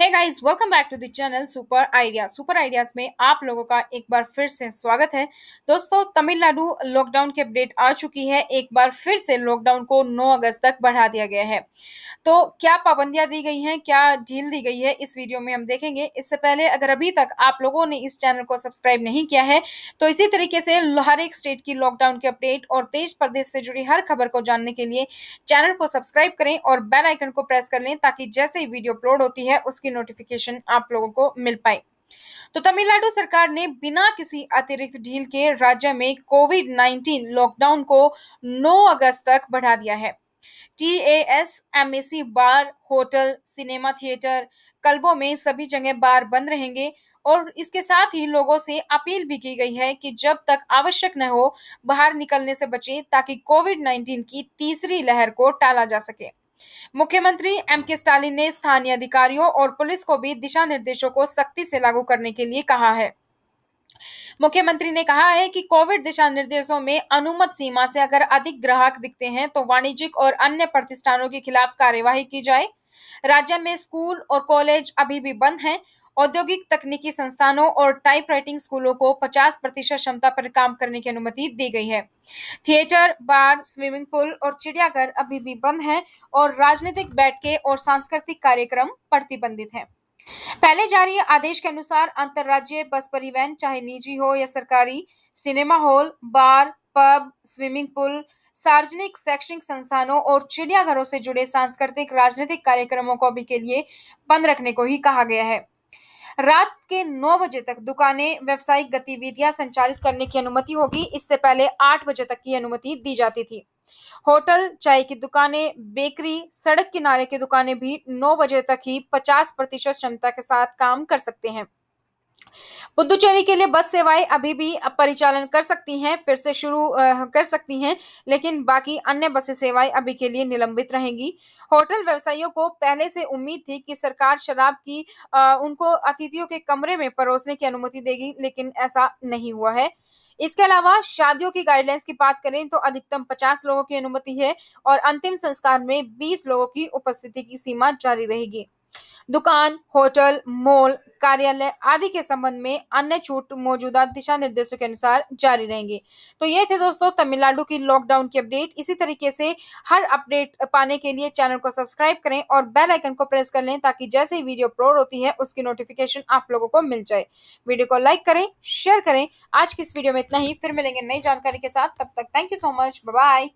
है guys welcome back to the channel super idea super ideas में आप लोगों का एक बार फिर से स्वागत है दोस्तों तमिलनाडु लॉकडाउन की अपडेट आ चुकी है एक बार फिर से लॉकडाउन को 9 अगस्त तक बढ़ा दिया गया है तो क्या पाबंदियां दी गई हैं क्या ढील दी गई है इस वीडियो में हम देखेंगे इससे पहले अगर अभी तक आप लोगों ने इस चैनल को सब्सक्राइब नहीं किया है तो इसी तरीके से हर एक स्टेट की लॉकडाउन की अपडेट और देश प्रदेश से जुड़ी हर खबर को जानने के लिए चैनल को सब्सक्राइब करें और बेलाइकन को प्रेस कर लें ताकि जैसे ही वीडियो अपलोड होती है उसके उसकी नोटिफिकेशन आप लोगों को मिल पाए तो तमिलनाडु सरकार ने बिना किसी अतिरिक्त ढील के राज्य में कोविड 19 लॉकडाउन को 9 अगस्त तक बढ़ा दिया है T A S M A C bar hotel cinema theatre कल्बों में सभी जगह बार बंद रहेंगे और इसके साथ ही लोगों से अपील भी की गई है कि जब तक आवश्यक न हो बाहर निकलने से बचें ताकि कोविड 19 की तीसरी लहर को टाला जा सके मुख्यमंत्री एम के स्टालिन ने स्थानीय अधिकारियों और पुलिस को भी दिशा निर्देशों को सख्ती से लागू करने के लिए कहा है मुख्यमंत्री ने कहा है कि कोविड दिशा निर्देशों में अनुमत सीमा से अगर अधिक ग्राहक दिखते हैं तो वाणिज्यिक और अन्य प्रतिष्ठानों के खिलाफ कार्यवाही की जाए राज्य में स्कूल और कॉलेज अभी भी बंद हैं औद्योगिक तकनीकी संस्थानों और टाइप राइटिंग स्कूलों को 50 प्रतिशत क्षमता पर काम करने की अनुमति दी गई है थिएटर बार स्विमिंग पूल और चिड़ियाघर अभी भी बंद हैं और राजनीतिक बैठकें और सांस्कृतिक कार्यक्रम प्रतिबंधित हैं पहले जारी आदेश के अनुसार अंतर्राज्यीय बस परिवहन चाहे निजी हो या सरकारी cinema hall bar pub swimming pool सार्वजनिक शैक्षणिक संस्थानों और चिड़ियाघरों से जुड़े सांस्कृतिक राजनीतिक कार्यक्रमों को भी के लिए बंद रखने को ही कहा गया है रात के नौ बजे तक दुकानें व्यावसायिक गतिविधियां संचालित करने की अनुमति होगी इससे पहले आठ बजे तक की अनुमति दी जाती थी होटल चाय की दुकानें बेकरी सड़क किनारे की दुकानें भी नौ बजे तक ही पचास प्रतिशत क्षमता के साथ काम कर सकते हैं पुदुचेरी के लिए बस सेवाएं अभी भी परिचालन कर सकती हैं फिर से शुरू कर सकती हैं लेकिन बाकी अन्य बस सेवाएं अभी के लिए निलंबित रहेंगी होटल व्यवसायियों को पहले से उम्मीद थी कि सरकार शराब की उनको अतिथियों के कमरे में परोसने की अनुमति देगी लेकिन ऐसा नहीं हुआ है इसके अलावा शादियों की गाइडलाइंस की बात करें तो अधिकतम 50 लोगों की अनुमति है और अंतिम संस्कार में 20 लोगों की उपस्थिति की सीमा जारी रहेगी दुकान होटल मॉल कार्यालय आदि के संबंध में अन्य छूट मौजूदा दिशा निर्देशों के अनुसार जारी रहेंगे तो ये थे दोस्तों तमिलनाडु की लॉकडाउन की अपडेट इसी तरीके से हर अपडेट पाने के लिए चैनल को सब्सक्राइब करें और बेल आइकन को प्रेस कर लें ताकि जैसे ही वीडियो अपलोड होती है उसकी नोटिफिकेशन आप लोगों को मिल जाए वीडियो को लाइक करें शेयर करें आज की इस वीडियो में इतना ही फिर मिलेंगे नई जानकारी के साथ तब तक thank you so much bye